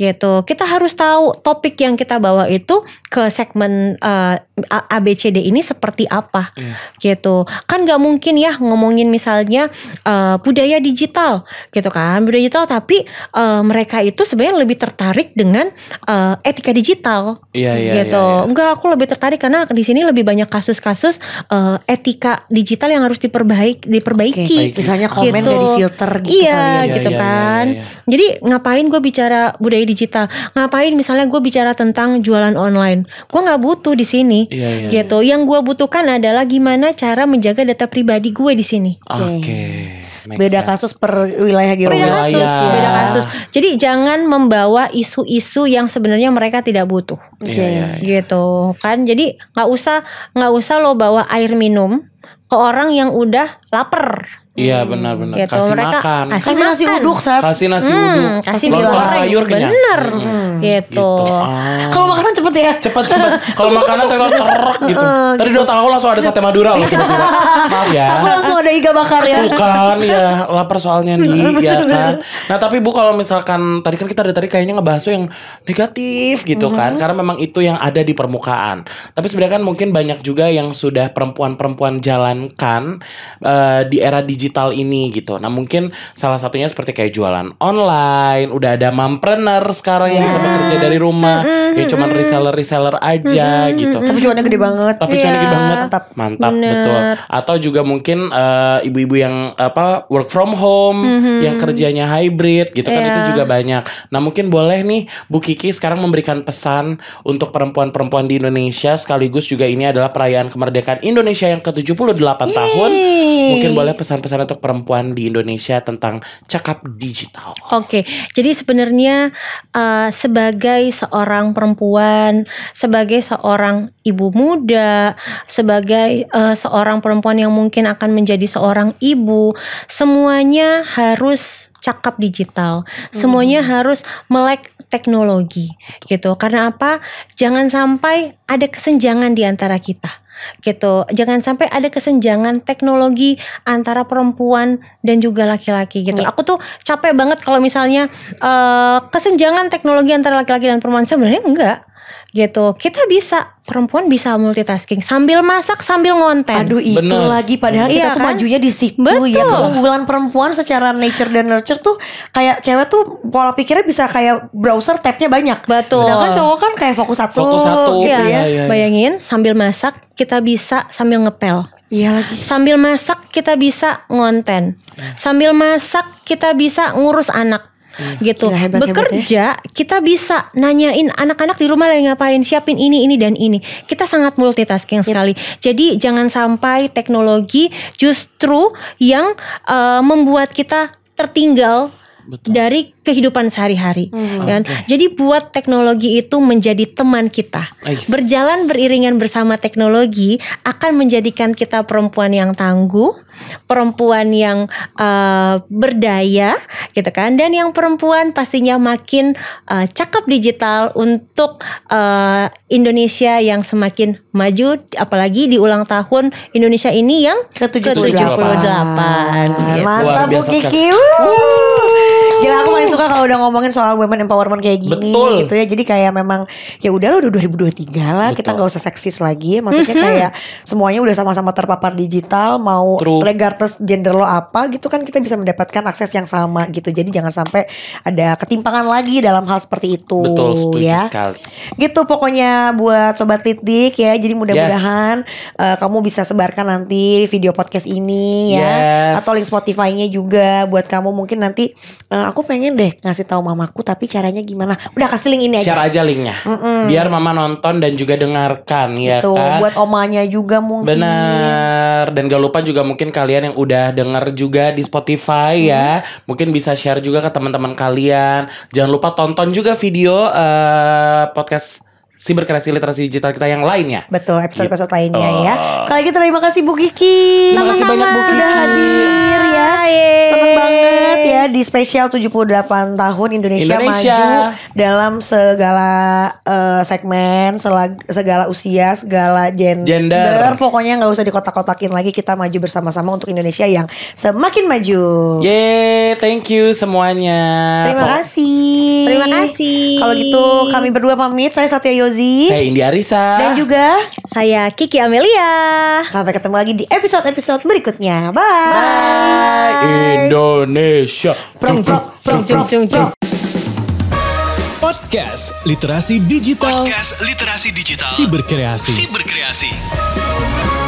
gitu. Kita harus tahu topik yang kita bawa itu ke segmen uh, eh, ABCD ini seperti apa, yeah. gitu. Kan nggak mungkin ya ngomongin misalnya uh, budaya digital, gitu kan, budaya digital. Tapi uh, mereka itu sebenarnya lebih tertarik dengan uh, etika digital, yeah, yeah, gitu. Yeah, yeah. Enggak, aku lebih tertarik karena di sini lebih banyak kasus-kasus uh, etika digital yang harus diperbaik diperbaiki. Okay. Misalnya gitu. komen gitu. dari filter, gitu iya, kali ya. gitu yeah, iya, iya, kan. Yeah, yeah, yeah. Jadi ngapain gue bicara budaya digital. Ngapain misalnya gue bicara tentang jualan online, gue nggak butuh di sini, yeah, yeah, gitu. Yeah. Yang gue butuhkan adalah gimana cara menjaga data pribadi gue di sini. Oke. Okay. Make beda sense. kasus per wilayah gitu. Beda kasus, ya. beda kasus. Jadi jangan membawa isu-isu yang sebenarnya mereka tidak butuh. Yeah, iya, iya. Gitu kan. Jadi nggak usah nggak usah lo bawa air minum ke orang yang udah lapar. Iya benar-benar. Gitu. Kasih Mereka makan. Kasih, kasih nasi uduk saat. Kasih nasi hmm, uduk. Kasih lontong sayur kenyang. Bener. Hmm, hmm, gitu. gitu. Ah. Kalau makanan cepet ya. Cepet cepet. Kalau makanan kalau terak gitu. Oh, tadi udah gitu. tahu langsung ada sate madura loh Maaf ya. Aku langsung ada iga bakar ya. Bukan ya. Lapar soalnya nih ya kan. Nah tapi bu kalau misalkan tadi kan kita dari tadi kayaknya ngebahas yang negatif gitu mm -hmm. kan. Karena memang itu yang ada di permukaan. Tapi sebenarnya kan mungkin banyak juga yang sudah perempuan-perempuan jalankan uh, di era digital digital ini gitu. Nah mungkin salah satunya seperti kayak jualan online, udah ada mompreneur sekarang yeah. yang bisa ya. bekerja dari rumah. Mm ya cuman reseller reseller aja gitu tapi cuannya gede banget tapi yeah. cuannya gede iya. banget mantap mantap Bener. betul atau juga mungkin uh, ibu-ibu yang apa work from home mm-hmm. yang kerjanya hybrid gitu yeah. kan itu iya. juga banyak nah mungkin boleh nih Bu Kiki sekarang memberikan pesan untuk perempuan-perempuan di Indonesia sekaligus juga ini adalah perayaan kemerdekaan Indonesia yang ke-78 Yeay. tahun mungkin boleh pesan-pesan untuk perempuan di Indonesia tentang cakap digital oke okay. jadi sebenarnya uh, sebagai seorang perempuan, sebagai seorang ibu muda, sebagai uh, seorang perempuan yang mungkin akan menjadi seorang ibu, semuanya harus cakap digital. Semuanya hmm. harus melek teknologi gitu. Karena apa? Jangan sampai ada kesenjangan di antara kita gitu. Jangan sampai ada kesenjangan teknologi antara perempuan dan juga laki-laki gitu. Yeah. Aku tuh capek banget kalau misalnya uh, kesenjangan teknologi antara laki-laki dan perempuan sebenarnya enggak gitu. Kita bisa perempuan bisa multitasking sambil masak sambil ngonten. Aduh itu Bener. lagi padahal iya kita tuh kan? majunya di situ ya. Betul. ya. Keunggulan perempuan secara nature dan nurture tuh kayak cewek tuh pola pikirnya bisa kayak browser tabnya banyak. Betul. Sedangkan cowok kan kayak fokus satu, fokus satu. gitu iya. ya. ya. Bayangin sambil masak kita bisa sambil ngepel. Iya lagi. Sambil masak kita bisa ngonten. Nah. Sambil masak kita bisa ngurus anak hmm. gitu. hebat, Bekerja hebat ya. kita bisa nanyain anak-anak di rumah lagi ngapain, siapin ini ini dan ini. Kita sangat multitasking yep. sekali. Jadi jangan sampai teknologi justru yang uh, membuat kita tertinggal Betul. dari kehidupan sehari-hari hmm. kan. Okay. Jadi buat teknologi itu menjadi teman kita. Nice. Berjalan beriringan bersama teknologi akan menjadikan kita perempuan yang tangguh, perempuan yang uh, berdaya gitu kan dan yang perempuan pastinya makin uh, eh, cakap digital untuk uh, Indonesia yang semakin maju apalagi di ulang tahun Indonesia ini yang ke-78. ke gitu. Mantap Bu Kiki. Gila aku paling suka kalau udah ngomongin soal women empowerment kayak gini Betul. gitu ya. Jadi kayak memang ya udah lo udah 2023 lah, Betul. kita nggak usah seksis lagi Maksudnya mm -hmm. kayak semuanya udah sama-sama terpapar digital, mau True. regardless gender lo apa gitu kan kita bisa mendapatkan akses yang sama gitu. Jadi jangan sampai ada ketimpangan lagi dalam hal seperti itu Betul, ya. Sekali. Gitu pokoknya buat sobat Titik ya. Jadi mudah-mudahan yes. uh, kamu bisa sebarkan nanti video podcast ini ya yes. atau link Spotify-nya juga buat kamu mungkin nanti uh, aku pengen deh ngasih tahu mamaku tapi caranya gimana udah kasih link ini aja share aja linknya Mm-mm. biar mama nonton dan juga dengarkan ya Itu, kan buat omanya juga mungkin benar dan gak lupa juga mungkin kalian yang udah denger juga di Spotify mm. ya mm-hmm. mungkin bisa share juga ke teman-teman kalian jangan lupa tonton juga video uh, podcast siber kreasi literasi digital kita yang lainnya. Betul, episode-episode yep. Iya. lainnya oh. ya. Ah. Sekali lagi terima kasih Bu Kiki. Terima kasih banyak Bu Kiki. Sudah hadir ya. Seneng banget ya di spesial 78 tahun Indonesia, Indonesia. maju dalam segala uh, segmen, selag, segala usia, segala gender. gender. Pokoknya nggak usah dikotak-kotakin lagi kita maju bersama-sama untuk Indonesia yang semakin maju. Yeay, thank you semuanya. Terima oh. kasih. Terima kasih. Kalau gitu kami berdua pamit. Saya Satya Yul Fauzi Saya Indi Arisa Dan juga Saya Kiki Amelia Sampai ketemu lagi di episode-episode berikutnya Bye Bye Indonesia Prong prong prong prong prong Podcast Literasi Digital Podcast Literasi Digital Siberkreasi Siberkreasi